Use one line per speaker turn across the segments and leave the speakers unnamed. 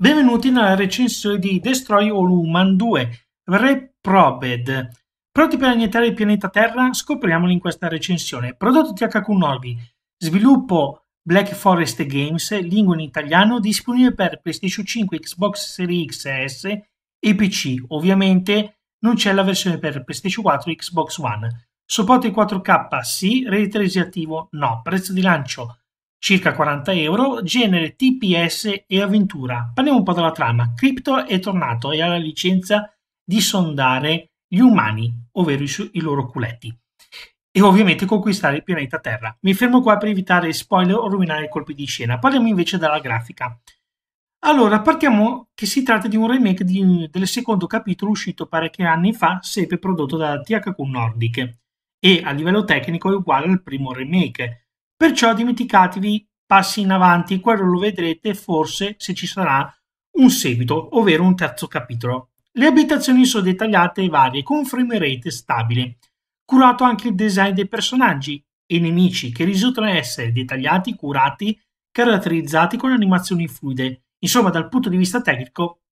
Benvenuti nella recensione di Destroy All Human 2 Reprobed. Pronti per annientare il pianeta Terra? Scopriamolo in questa recensione. Prodotto THQ Norby, sviluppo Black Forest Games, lingua in italiano, disponibile per PlayStation 5, Xbox Series XS e PC. Ovviamente non c'è la versione per PlayStation 4 e Xbox One. Supporto 4K sì, ray attivo no. Prezzo di lancio circa 40 euro, genere TPS e avventura. Parliamo un po' della trama. Crypto è tornato e ha la licenza di sondare gli umani, ovvero i, su- i loro culetti. E ovviamente conquistare il pianeta Terra. Mi fermo qua per evitare spoiler o rovinare i colpi di scena. Parliamo invece della grafica. Allora, partiamo che si tratta di un remake di, del secondo capitolo uscito parecchi anni fa, sempre prodotto da THQ Nordic. E a livello tecnico è uguale al primo remake, Perciò dimenticatevi passi in avanti, quello lo vedrete forse se ci sarà un seguito, ovvero un terzo capitolo. Le abitazioni sono dettagliate e varie, con framerate stabile. Curato anche il design dei personaggi e nemici, che risultano essere dettagliati, curati, caratterizzati con animazioni fluide. Insomma, dal punto di vista tecnico,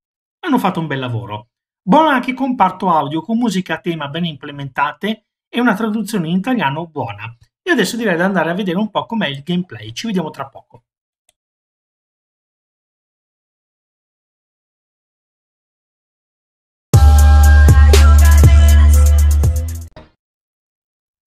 hanno fatto un bel lavoro. Buono anche il comparto audio, con musica a tema ben implementate e una traduzione in italiano buona. E adesso direi di andare a vedere un po' com'è il gameplay, ci vediamo tra poco.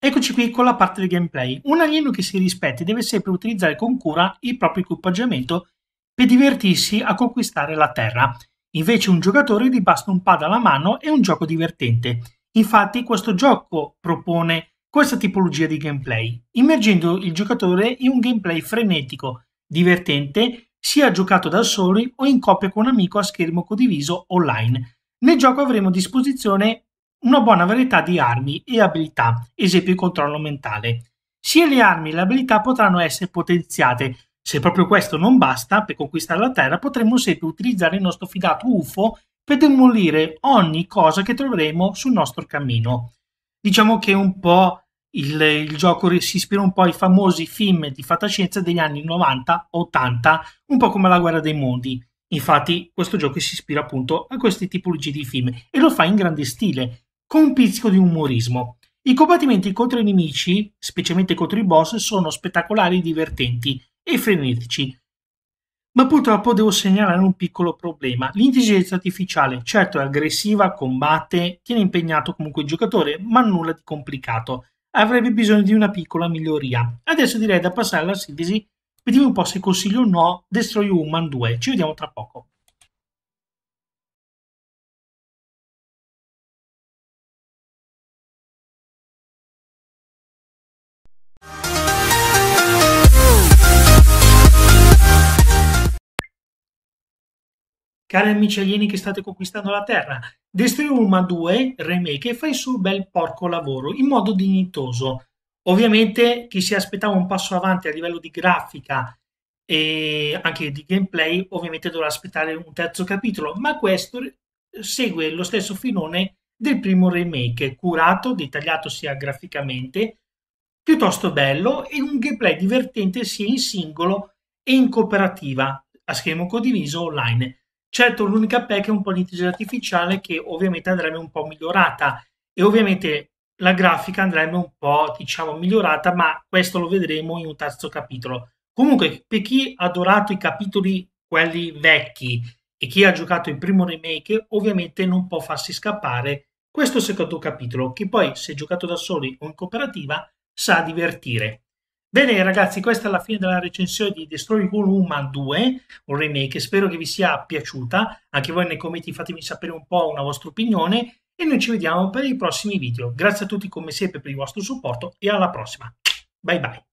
Eccoci qui con la parte del gameplay. Un alieno che si rispetti deve sempre utilizzare con cura il proprio equipaggiamento per divertirsi a conquistare la Terra. Invece un giocatore gli basta un pad alla mano e un gioco divertente. Infatti questo gioco propone questa tipologia di gameplay, immergendo il giocatore in un gameplay frenetico, divertente, sia giocato da soli o in coppia con un amico a schermo condiviso online. Nel gioco avremo a disposizione una buona varietà di armi e abilità, esempio il controllo mentale. Sia le armi e le abilità potranno essere potenziate. Se proprio questo non basta per conquistare la Terra, potremo sempre utilizzare il nostro fidato UFO per demolire ogni cosa che troveremo sul nostro cammino. Diciamo che un po' il, il gioco si ispira un po' ai famosi film di fantascienza degli anni 90-80, un po' come La guerra dei mondi. Infatti, questo gioco si ispira appunto a queste tipologie di film e lo fa in grande stile, con un pizzico di umorismo. I combattimenti contro i nemici, specialmente contro i boss, sono spettacolari, divertenti e frenetici, ma purtroppo devo segnalare un piccolo problema. L'intelligenza artificiale, certo è aggressiva, combatte, tiene impegnato comunque il giocatore, ma nulla di complicato. Avrebbe bisogno di una piccola miglioria. Adesso direi da passare alla sintesi, vediamo un po' se consiglio o no Destroy Human 2. Ci vediamo tra poco. Cari amici alieni che state conquistando la Terra, Destriuma 2 Remake fa il suo bel porco lavoro in modo dignitoso. Ovviamente chi si aspettava un passo avanti a livello di grafica e anche di gameplay, ovviamente dovrà aspettare un terzo capitolo, ma questo segue lo stesso filone del primo remake, curato, dettagliato sia graficamente, piuttosto bello e un gameplay divertente sia in singolo e in cooperativa a schermo condiviso online Certo, l'unica pecca è un po' l'intelligenza artificiale che ovviamente andrebbe un po' migliorata e ovviamente la grafica andrebbe un po', diciamo, migliorata, ma questo lo vedremo in un terzo capitolo. Comunque, per chi ha adorato i capitoli, quelli vecchi, e chi ha giocato il primo remake, ovviamente non può farsi scappare questo secondo capitolo, che poi, se giocato da soli o in cooperativa, sa divertire. Bene ragazzi, questa è la fine della recensione di Destroy All Human 2, un remake, spero che vi sia piaciuta, anche voi nei commenti fatemi sapere un po' una vostra opinione e noi ci vediamo per i prossimi video. Grazie a tutti come sempre per il vostro supporto e alla prossima. Bye bye.